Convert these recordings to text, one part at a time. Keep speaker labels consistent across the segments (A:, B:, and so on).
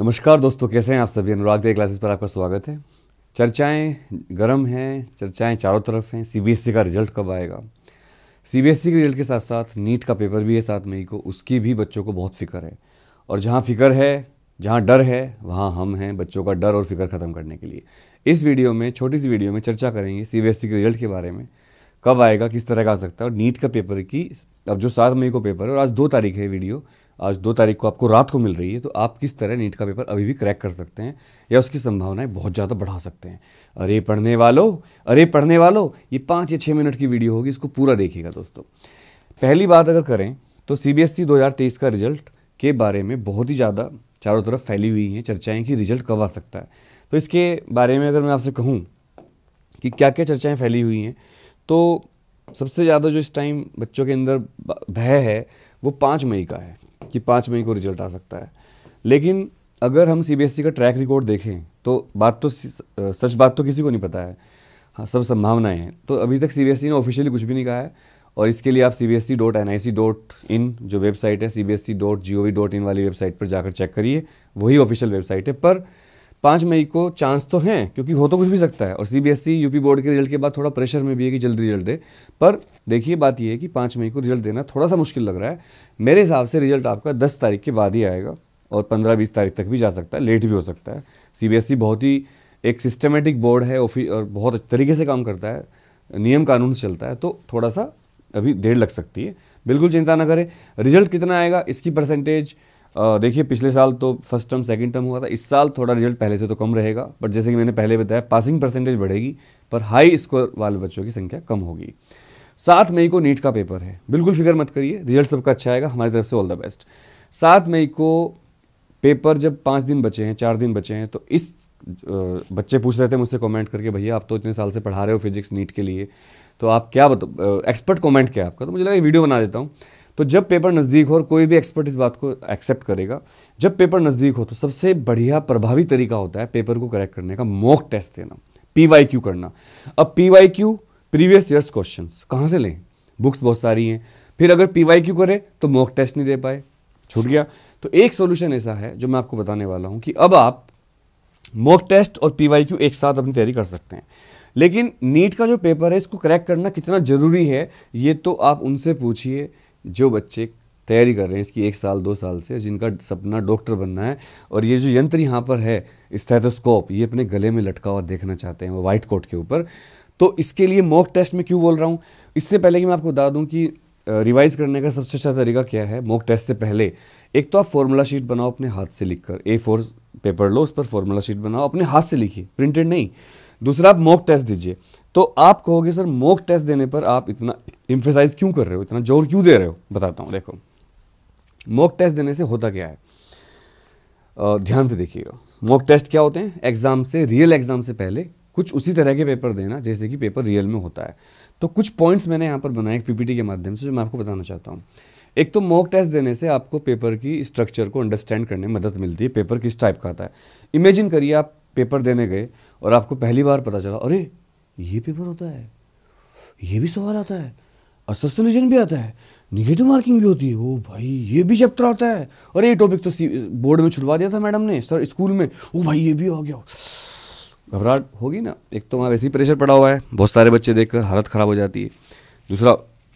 A: नमस्कार दोस्तों कैसे हैं आप सभी अनुराग दे क्लासेस पर आपका स्वागत है चर्चाएं गर्म हैं चर्चाएं चारों तरफ हैं सीबीएसई e का रिजल्ट कब आएगा सीबीएसई e के रिजल्ट के साथ साथ नीट का पेपर भी है सात मई को उसकी भी बच्चों को बहुत फिक्र है और जहाँ फिक्र है जहाँ डर है वहाँ हम हैं बच्चों का डर और फिक्र ख़त्म करने के लिए इस वीडियो में छोटी सी वीडियो में चर्चा करेंगे सी e के रिजल्ट के बारे में कब आएगा किस तरह का आ सकता है और नीट का पेपर की अब जो सात मई को पेपर है और आज दो तारीख है वीडियो आज दो तारीख को आपको रात को मिल रही है तो आप किस तरह नीट का पेपर अभी भी क्रैक कर सकते हैं या उसकी संभावनाएं बहुत ज़्यादा बढ़ा सकते हैं अरे पढ़ने वालों अरे पढ़ने वालों ये पाँच या छः मिनट की वीडियो होगी इसको पूरा देखिएगा दोस्तों पहली बात अगर करें तो सी बी एस ई दो हज़ार तेईस का रिजल्ट के बारे में बहुत ही ज़्यादा चारों तरफ फैली हुई हैं चर्चाएँ कि रिजल्ट कब आ सकता है तो इसके बारे में अगर मैं आपसे कहूँ कि क्या क्या चर्चाएँ फैली हुई हैं तो सबसे ज़्यादा जो इस टाइम बच्चों के अंदर भय है वो पाँच मई का है कि पाँच मई को रिजल्ट आ सकता है लेकिन अगर हम सीबीएसई e का ट्रैक रिकॉर्ड देखें तो बात तो सच बात तो किसी को नहीं पता है हाँ सब संभावनाएं हैं तो अभी तक सीबीएसई e ने ऑफिशियली कुछ भी नहीं कहा है और इसके लिए आप C B S dot N I C dot in जो वेबसाइट है C B S dot G O V dot in वाली वेबसाइट पर जाकर चेक करिए वही ऑफिशियल वेबसाइट है पर पाँच मई को चांस तो हैं क्योंकि हो तो कुछ भी सकता है और सीबीएसई यूपी बोर्ड के रिजल्ट के बाद थोड़ा प्रेशर में भी है कि जल्दी रिजल्ट दे पर देखिए बात यह है कि पाँच मई को रिजल्ट देना थोड़ा सा मुश्किल लग रहा है मेरे हिसाब से रिजल्ट आपका दस तारीख के बाद ही आएगा और पंद्रह बीस तारीख तक भी जा सकता है लेट भी हो सकता है सीबीएसई e बहुत ही एक सिस्टमेटिक बोर्ड है ऑफिस और बहुत तरीके से काम करता है नियम कानून से चलता है तो थोड़ा सा अभी देर लग सकती है बिल्कुल चिंता ना करें रिजल्ट कितना आएगा इसकी परसेंटेज देखिए पिछले साल तो फर्स्ट टर्म सेकंड टर्म हुआ था इस साल थोड़ा रिजल्ट पहले से तो कम रहेगा बट जैसे कि मैंने पहले बताया पासिंग परसेंटेज बढ़ेगी पर हाई स्कोर वाले बच्चों की संख्या कम होगी सात मई को नीट का पेपर है बिल्कुल फिक्र मत करिए रिजल्ट सबका अच्छा आएगा हमारी तरफ से ऑल द बेस्ट सात मई को पेपर जब पाँच दिन बचे हैं चार दिन बचे हैं तो इस बच्चे पूछ रहे थे मुझसे कमेंट करके भैया आप तो इतने साल से पढ़ा रहे हो फिजिक्स नीट के लिए तो आप क्या बताओ एक्सपर्ट कमेंट क्या आपका तो मुझे लगा वीडियो बना देता हूँ तो जब पेपर नज़दीक हो और कोई भी एक्सपर्ट इस बात को एक्सेप्ट करेगा जब पेपर नज़दीक हो तो सबसे बढ़िया प्रभावी तरीका होता है पेपर को करेक्ट करने का मॉक टेस्ट देना पी करना अब पी प्रीवियस ईयर्स क्वेश्चन कहाँ से लें बुक्स बहुत सारी हैं फिर अगर पी वाई क्यू करें तो मॉक टेस्ट नहीं दे पाए छूट गया तो एक सोल्यूशन ऐसा है जो मैं आपको बताने वाला हूँ कि अब आप मॉक टेस्ट और पी वाई क्यू एक साथ अपनी तैयारी कर सकते हैं लेकिन नीट का जो पेपर है इसको क्रैक करना कितना ज़रूरी है ये तो आप उनसे पूछिए जो बच्चे तैयारी कर रहे हैं इसकी एक साल दो साल से जिनका सपना डॉक्टर बनना है और ये जो यंत्र यहाँ पर है स्थेथोस्कोप ये अपने गले में लटका हुआ देखना चाहते हैं वो वाइट कोट के ऊपर तो इसके लिए मॉक टेस्ट में क्यों बोल रहा हूँ इससे पहले कि मैं आपको बता दूँ कि रिवाइज़ करने का सबसे अच्छा तरीका क्या है मॉक टेस्ट से पहले एक तो आप फॉर्मूला शीट बनाओ अपने हाथ से लिख कर ए फोर पेपर लो उस पर फॉर्मूला शीट बनाओ अपने हाथ से लिखिए प्रिंटेड नहीं दूसरा आप मॉक टेस्ट दीजिए तो आप कहोगे सर मॉक टेस्ट देने पर आप इतना इम्फेसाइज क्यों कर रहे हो इतना जोर क्यों दे रहे हो बताता हूँ देखो मॉक टेस्ट देने से होता क्या है ध्यान से देखिएगा मॉक टेस्ट क्या होते हैं एग्ज़ाम से रियल एग्ज़ाम से पहले कुछ उसी तरह के पेपर देना जैसे कि पेपर रियल में होता है तो कुछ पॉइंट्स मैंने यहाँ पर बनाए एक पीपीटी के माध्यम से जो मैं आपको बताना चाहता हूँ एक तो मॉक टेस्ट देने से आपको पेपर की स्ट्रक्चर को अंडरस्टैंड करने में मदद मिलती है पेपर किस टाइप का आता है इमेजिन करिए आप पेपर देने गए और आपको पहली बार पता चला अरे ये पेपर होता है ये भी सवाल आता है असर भी आता है निगेटिव मार्किंग भी होती है ओ भाई ये भी चैप्टर आता है और ये टॉपिक तो बोर्ड में छुड़वा दिया था मैडम ने सर स्कूल में ओ भाई ये भी आ गया घबराहट होगी ना एक तो वहाँ वैसे ही प्रेशर पड़ा हुआ है बहुत सारे बच्चे देखकर हालत ख़राब हो जाती है दूसरा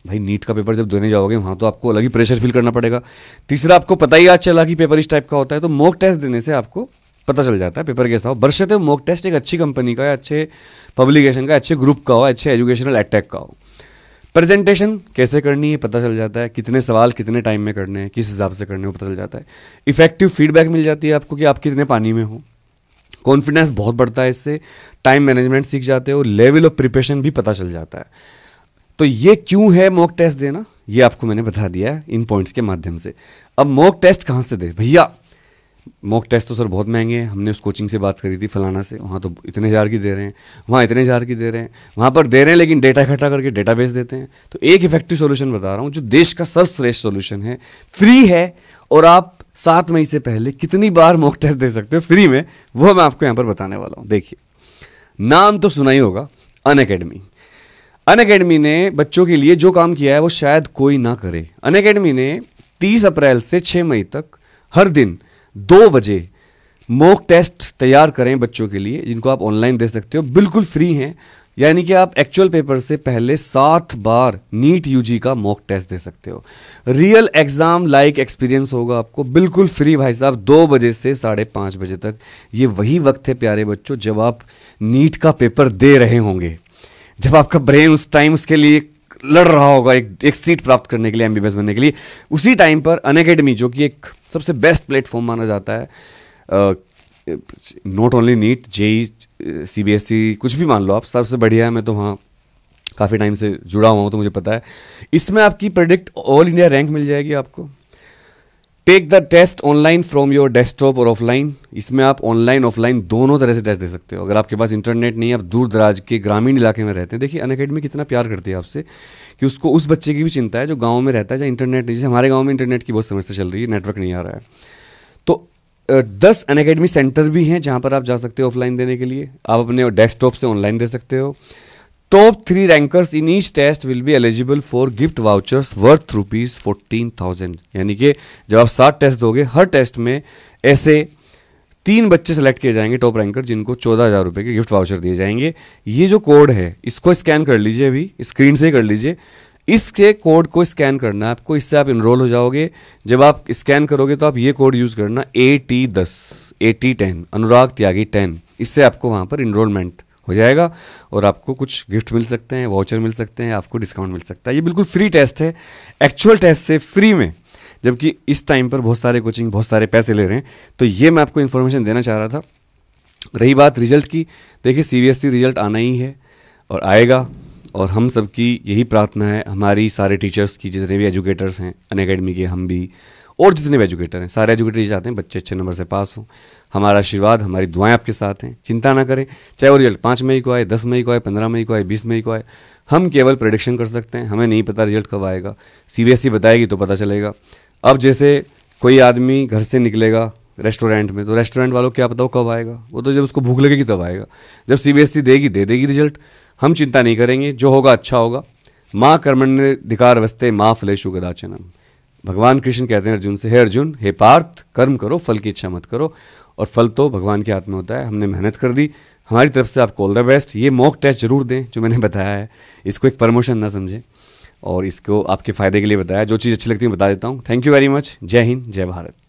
A: भाई नीट का पेपर जब देने जाओगे वहाँ तो आपको अलग ही प्रेशर फील करना पड़ेगा तीसरा आपको पता ही आज चला कि पेपर इस टाइप का होता है तो मॉक टेस्ट देने से आपको पता चल जाता है पेपर कैसा हो बरसते मॉक टेस्ट एक अच्छी कंपनी का है अच्छे पब्लिकेशन का अच्छे ग्रुप का हो अच्छे एजुकेशनल अटैक का हो प्रेजेंटेशन कैसे करनी है पता चल जाता है कितने सवाल कितने टाइम में करने हैं किस हिसाब से करने हो पता चल जाता है इफेक्टिव फीडबैक मिल जाती है आपको कि आप कितने पानी में हो कॉन्फिडेंस बहुत बढ़ता है इससे टाइम मैनेजमेंट सीख जाते हो लेवल ऑफ प्रिपरेशन भी पता चल जाता है तो ये क्यों है मॉक टेस्ट देना ये आपको मैंने बता दिया है इन पॉइंट्स के माध्यम से अब मॉक टेस्ट कहाँ से दे भैया मॉक टेस्ट तो सर बहुत महंगे हैं हमने उस कोचिंग से बात करी थी फलाना से वहाँ तो इतने हज़ार की दे रहे हैं वहाँ इतने हज़ार की दे रहे हैं वहाँ पर दे रहे हैं लेकिन डेटा इकट्ठा करके डेटा बेस देते हैं तो एक इफेक्टिव सोल्यूशन बता रहा हूँ जो देश का सर्वश्रेष्ठ सोल्यूशन है फ्री है और आप सात मई से पहले कितनी बार मॉक टेस्ट दे सकते हो फ्री में वो मैं आपको यहाँ पर बताने वाला हूँ देखिए नाम तो सुना ही होगा अन अकेडमी अन अकेडमी ने बच्चों के लिए जो काम किया है वो शायद कोई ना करे अन अकेडमी ने तीस अप्रैल से छः मई तक हर दिन दो बजे मॉक टेस्ट तैयार करें बच्चों के लिए जिनको आप ऑनलाइन दे सकते हो बिल्कुल फ्री हैं यानी कि आप एक्चुअल पेपर से पहले सात बार नीट यूजी का मॉक टेस्ट दे सकते हो रियल एग्ज़ाम लाइक एक्सपीरियंस होगा आपको बिल्कुल फ्री भाई साहब दो बजे से साढ़े पाँच बजे तक ये वही वक्त है प्यारे बच्चों जब आप नीट का पेपर दे रहे होंगे जब आपका ब्रेन उस टाइम उसके लिए लड़ रहा होगा एक एक सीट प्राप्त करने के लिए एम बनने के लिए उसी टाइम पर अनकेडमी जो कि एक सबसे बेस्ट प्लेटफॉर्म माना जाता है not only NEET JEE C B S E कुछ भी मान लो आप सबसे बढ़िया है मैं तो वहाँ काफ़ी टाइम से जुड़ा हुआ हूँ तो मुझे पता है इसमें आपकी प्रोडिक्ट ऑल इंडिया रैंक मिल जाएगी आपको take the test online from your desktop और ऑफलाइन इसमें आप ऑनलाइन ऑफलाइन दोनों तरह से टेस्ट दे सकते हो अगर आपके पास इंटरनेट नहीं है आप दूर दराज के ग्रामीण इलाके में रहते हैं देखिए अन अकेडमी कितना प्यार करती है आपसे कि उसको उस बच्चे की भी चिंता है जो गाँव में रहता है जहाँ इंटरनेट नहीं जैसे हमारे गाँव में इंटरनेट की बहुत समस्या चल रही है नेटवर्क नहीं आ रहा है तो दस अन अकेडमी सेंटर भी हैं जहाँ पर आप जा सकते हो ऑफलाइन देने के लिए आप अपने डेस्कटॉप से ऑनलाइन दे सकते हो top three rankers in each test will be eligible for gift vouchers worth rupees fourteen thousand यानी कि जब आप सात टेस्ट दोगे हर टेस्ट में ऐसे तीन बच्चे सेलेक्ट किए जाएंगे टॉप रैंकर जिनको चौदह हज़ार रुपये के गिफ्ट वाउचर दिए जाएंगे ये जो कोड है इसको स्कैन कर लीजिए अभी स्क्रीन से कर लीजिए इसके कोड को स्कैन करना है आपको इससे आप इनरोल हो जाओगे जब आप स्कैन करोगे तो आप ये कोड यूज़ करना ए टी दस A T ten Anurag Tyagi ten इससे आपको वहाँ पर इनरोलमेंट हो जाएगा और आपको कुछ गिफ्ट मिल सकते हैं वाउचर मिल सकते हैं आपको डिस्काउंट मिल सकता है ये बिल्कुल फ्री टेस्ट है एक्चुअल टेस्ट से फ्री में जबकि इस टाइम पर बहुत सारे कोचिंग बहुत सारे पैसे ले रहे हैं तो ये मैं आपको इन्फॉर्मेशन देना चाह रहा था रही बात रिजल्ट की देखिए सीबीएसई रिजल्ट e आना ही है और आएगा और हम सबकी यही प्रार्थना है हमारी सारे टीचर्स की जितने भी एजुकेटर्स हैं अन के हम भी और जितने भी एजुकेटर हैं सारे एजुकेटर ये चाहते हैं बच्चे अच्छे नंबर से पास हों हमारा आशीर्वाद हमारी दुआएं आपके साथ हैं चिंता ना करें चाहे वो रिजल्ट पाँच मई को आए दस मई को आए पंद्रह मई को आए बीस मई को आए हम केवल प्रडिक्शन कर सकते हैं हमें नहीं पता रिजल्ट कब आएगा सी e बताएगी तो पता चलेगा अब जैसे कोई आदमी घर से निकलेगा रेस्टोरेंट में तो रेस्टोरेंट वालों क्या पता वो कब आएगा वो तो जब उसको भूख लगेगी तब आएगा जब सी e देगी दे देगी रिजल्ट हम चिंता नहीं करेंगे जो होगा अच्छा होगा माँ कर्मण्य धिकार वस्ते माँ फलेशु कदाचनम भगवान कृष्ण कहते हैं अर्जुन से हे अर्जुन हे पार्थ कर्म करो फल की इच्छा मत करो और फल तो भगवान के हाथ में होता है हमने मेहनत कर दी हमारी तरफ से आपको ऑल द बेस्ट ये मॉक टेस्ट जरूर दें जो मैंने बताया है इसको एक प्रमोशन ना समझें और इसको आपके फ़ायदे के लिए बताया जो चीज़ अच्छी लगती है बता देता हूँ थैंक यू वेरी मच जय हिंद जय भारत